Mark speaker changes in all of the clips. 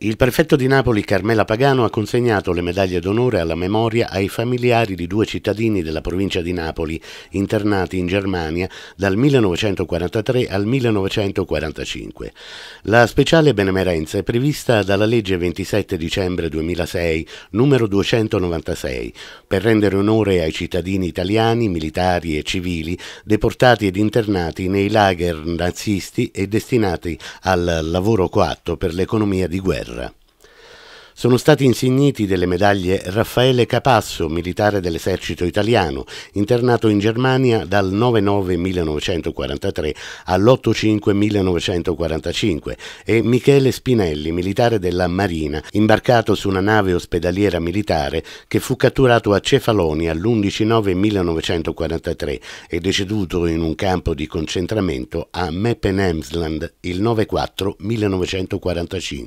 Speaker 1: Il prefetto di Napoli Carmela Pagano ha consegnato le medaglie d'onore alla memoria ai familiari di due cittadini della provincia di Napoli internati in Germania dal 1943 al 1945. La speciale benemerenza è prevista dalla legge 27 dicembre 2006 numero 296 per rendere onore ai cittadini italiani, militari e civili deportati ed internati nei lager nazisti e destinati al lavoro coatto per l'economia di guerra guerra. Sono stati insigniti delle medaglie Raffaele Capasso, militare dell'esercito italiano, internato in Germania dal 9-9-1943 all'8-5-1945, e Michele Spinelli, militare della Marina, imbarcato su una nave ospedaliera militare che fu catturato a Cefalonia l'11-9-1943 e deceduto in un campo di concentramento a Meppenhemsland il 9-4-1945.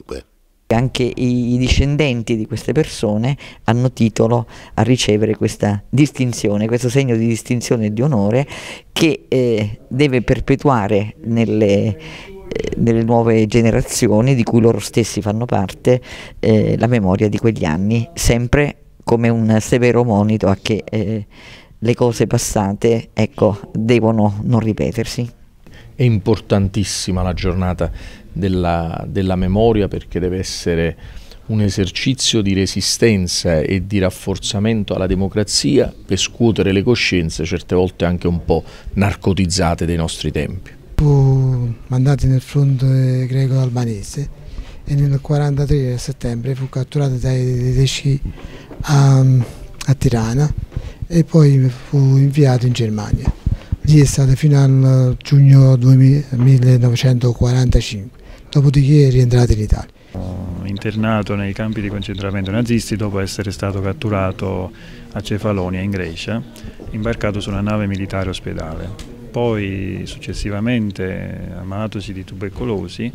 Speaker 2: Anche i discendenti di queste persone hanno titolo a ricevere questa distinzione, questo segno di distinzione e di onore che eh, deve perpetuare nelle, delle eh, nuove generazioni di cui loro stessi fanno parte eh, la memoria di quegli anni, sempre come un severo
Speaker 3: monito a che eh, le cose passate ecco, devono non ripetersi è importantissima la giornata della, della memoria perché deve essere un esercizio di resistenza e di rafforzamento alla democrazia per scuotere le coscienze, certe volte anche un po' narcotizzate dei nostri tempi.
Speaker 1: Fu mandato nel fronte greco-albanese e nel 1943 settembre fu catturato dai tedeschi a, a Tirana e poi fu inviato in Germania è estate fino al giugno 1945, dopodiché è rientrato in Italia.
Speaker 3: Internato nei campi di concentramento nazisti dopo essere stato catturato a Cefalonia in Grecia, imbarcato su una nave militare ospedale poi successivamente, ammalatosi di tubercolosi,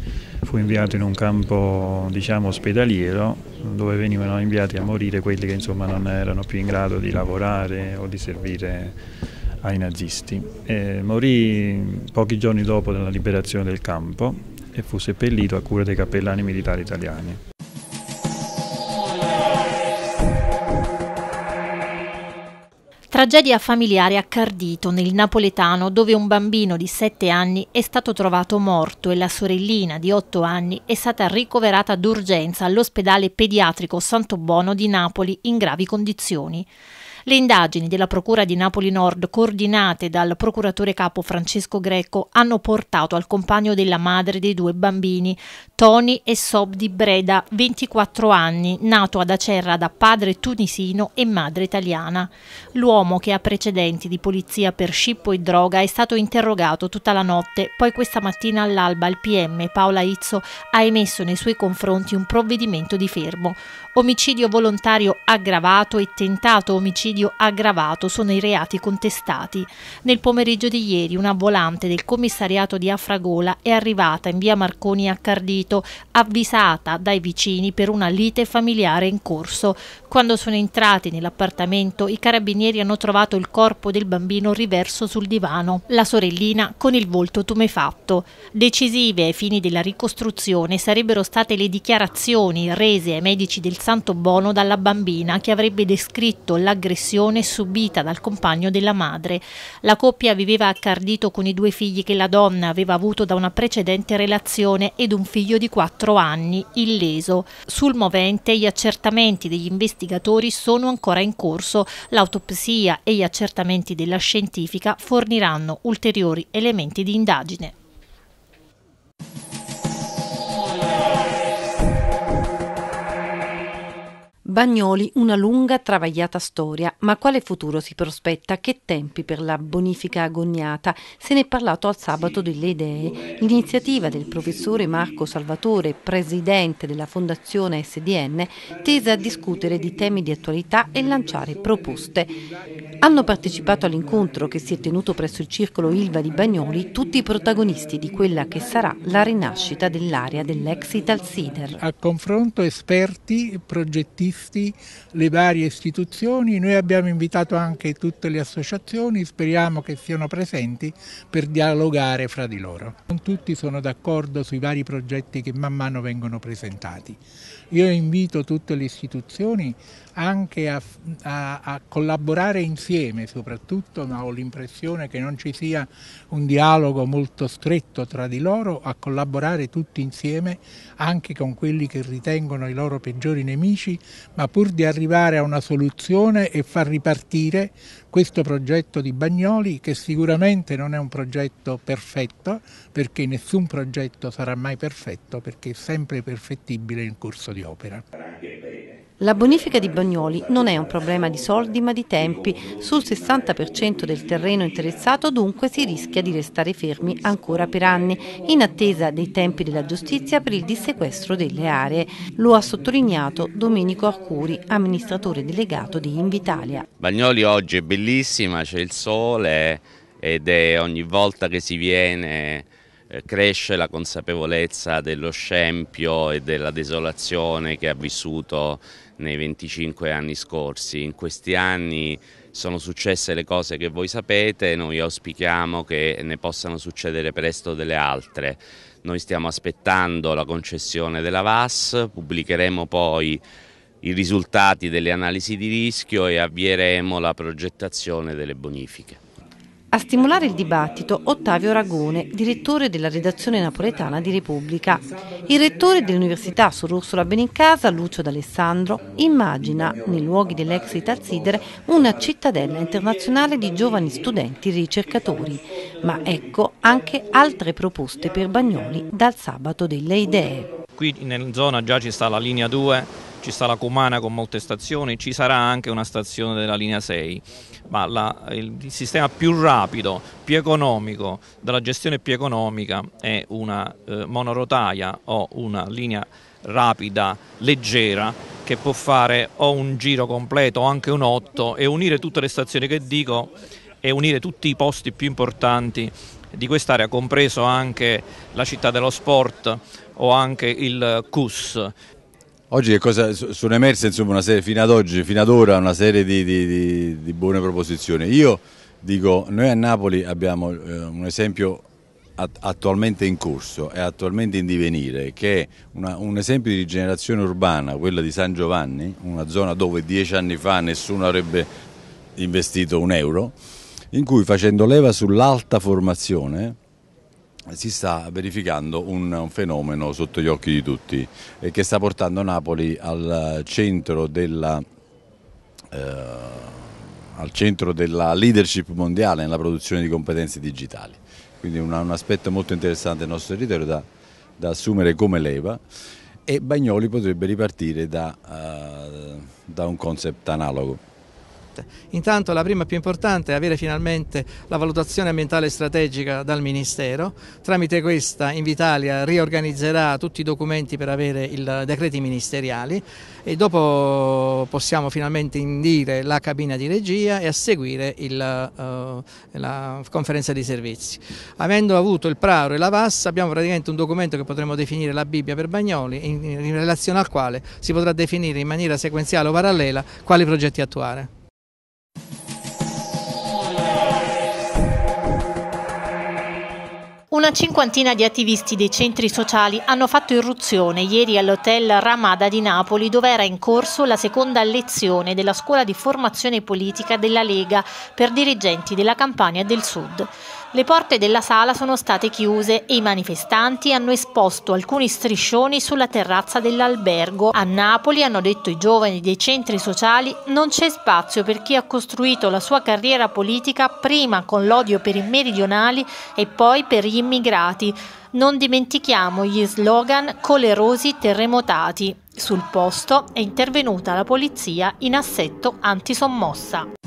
Speaker 3: fu inviato in un campo diciamo, ospedaliero dove venivano inviati a morire quelli che insomma, non erano più in grado di lavorare o di servire ai nazisti. E morì pochi giorni dopo la liberazione del campo e fu seppellito a cura dei cappellani militari italiani.
Speaker 4: Tragedia familiare a Cardito, nel napoletano, dove un bambino di 7 anni è stato trovato morto e la sorellina di 8 anni è stata ricoverata d'urgenza all'ospedale pediatrico Santo Bono di Napoli in gravi condizioni. Le indagini della Procura di Napoli Nord, coordinate dal procuratore capo Francesco Greco, hanno portato al compagno della madre dei due bambini, Tony e Sob di Breda, 24 anni, nato ad Acerra da padre tunisino e madre italiana. L'uomo, che ha precedenti di polizia per scippo e droga, è stato interrogato tutta la notte, poi questa mattina all'alba il PM Paola Izzo ha emesso nei suoi confronti un provvedimento di fermo. Omicidio volontario aggravato e tentato omicidio omicidio aggravato sono i reati contestati. Nel pomeriggio di ieri una volante del commissariato di Afragola è arrivata in via Marconi a Cardito, avvisata dai vicini per una lite familiare in corso. Quando sono entrati nell'appartamento i carabinieri hanno trovato il corpo del bambino riverso sul divano, la sorellina con il volto tumefatto. Decisive ai fini della ricostruzione sarebbero state le dichiarazioni rese ai medici del Santo Bono dalla bambina che avrebbe descritto l'aggressione aggressione subita dal compagno della madre. La coppia viveva accardito con i due figli che la donna aveva avuto da una precedente relazione ed un figlio di 4 anni, illeso. Sul movente gli accertamenti degli investigatori sono ancora in corso. L'autopsia e gli accertamenti della scientifica forniranno ulteriori elementi di indagine.
Speaker 2: Bagnoli una lunga, travagliata storia, ma quale futuro si prospetta? Che tempi per la bonifica agognata? Se ne è parlato al sabato delle idee. L'iniziativa del professore Marco Salvatore, presidente della Fondazione SDN, tesa a discutere di temi di attualità e lanciare proposte. Hanno partecipato all'incontro che si è tenuto presso il circolo Ilva di Bagnoli tutti i protagonisti di quella che sarà la rinascita dell'area dell'ex Italsider. A
Speaker 1: confronto esperti, progettisti, questi, le varie istituzioni, noi abbiamo invitato anche tutte le associazioni, speriamo che siano presenti per dialogare fra di loro. Non tutti sono d'accordo sui vari progetti che man mano vengono presentati. Io invito tutte le istituzioni anche a, a, a collaborare insieme soprattutto, ma ho l'impressione che non ci sia un dialogo molto stretto tra di loro, a collaborare tutti insieme anche con quelli che ritengono i loro peggiori nemici, ma pur di arrivare a una soluzione e far ripartire questo progetto di Bagnoli, che sicuramente non è un progetto perfetto, perché nessun progetto sarà mai perfetto, perché è sempre perfettibile in corso di opera.
Speaker 2: La bonifica di Bagnoli non è un problema di soldi ma di tempi. Sul 60% del terreno interessato dunque si rischia di restare fermi ancora per anni, in attesa dei tempi della giustizia per il dissequestro delle aree. Lo ha sottolineato Domenico Arcuri, amministratore delegato di Invitalia.
Speaker 1: Bagnoli oggi è bellissima, c'è il sole ed è ogni volta che si viene eh, cresce la consapevolezza dello scempio e della desolazione che ha vissuto nei 25 anni scorsi. In questi anni sono successe le cose che voi sapete, noi auspichiamo che ne possano succedere presto delle altre. Noi stiamo aspettando la concessione della VAS, pubblicheremo poi i risultati delle analisi di rischio e avvieremo la progettazione delle bonifiche.
Speaker 2: A stimolare il dibattito Ottavio Ragone, direttore della redazione napoletana di Repubblica. Il rettore dell'Università Sor Benincasa, Lucio D'Alessandro, immagina nei luoghi dell'ex Italsidere una cittadella internazionale di giovani studenti e ricercatori. Ma ecco anche altre proposte per Bagnoli dal sabato delle idee.
Speaker 4: Qui in zona già ci sta la linea 2 ci sta la Comana con molte stazioni, ci sarà anche una stazione della linea 6, ma la, il, il, sistema più rapido, più economico, della gestione più economica è una eh, monorotaia o una linea rapida, leggera, che può fare o un giro completo o anche un 8 e unire tutte le stazioni che dico e unire tutti i posti più importanti di quest'area, compreso anche la città dello sport o anche il eh, CUS,
Speaker 3: Oggi cosa, sono emerse insomma, serie, fino ad oggi, fino ad ora, una serie di, di, di, di buone proposizioni. Io dico, noi a Napoli abbiamo eh, un esempio attualmente in corso e attualmente in divenire, che è una, un esempio di rigenerazione urbana, quella di San Giovanni, una zona dove dieci anni fa nessuno avrebbe investito un euro, in cui facendo leva sull'alta formazione si sta verificando un fenomeno sotto gli occhi di tutti eh, che sta portando Napoli al centro della... Eh, al centro della leadership mondiale nella produzione di competenze digitali. Quindi un, un aspetto molto interessante del nostro territorio da, da, assumere come leva e Bagnoli potrebbe ripartire da, uh, da un concept analogo
Speaker 1: scelte. Intanto la prima più importante è avere finalmente la valutazione ambientale strategica dal Ministero. Tramite questa Invitalia riorganizzerà tutti i documenti per avere i decreti ministeriali e dopo possiamo finalmente indire la cabina di regia e a seguire il, uh, la conferenza di servizi. Avendo avuto il Praro e la VAS abbiamo praticamente un documento che potremmo definire la Bibbia per Bagnoli in, in relazione al quale si potrà definire in maniera sequenziale o parallela quali progetti attuare.
Speaker 4: Una cinquantina di attivisti dei centri sociali hanno fatto irruzione ieri all'hotel Ramada di Napoli dove era in corso la seconda lezione della scuola di formazione politica della Lega per dirigenti della Campania del Sud. Le porte della sala sono state chiuse e i manifestanti hanno esposto alcuni striscioni sulla terrazza dell'albergo. A Napoli, hanno detto i giovani dei centri sociali, non c'è spazio per chi ha costruito la sua carriera politica prima con l'odio per i meridionali e poi per gli immigrati. Non dimentichiamo gli slogan colerosi terremotati. Sul posto è intervenuta la polizia in assetto antisommossa.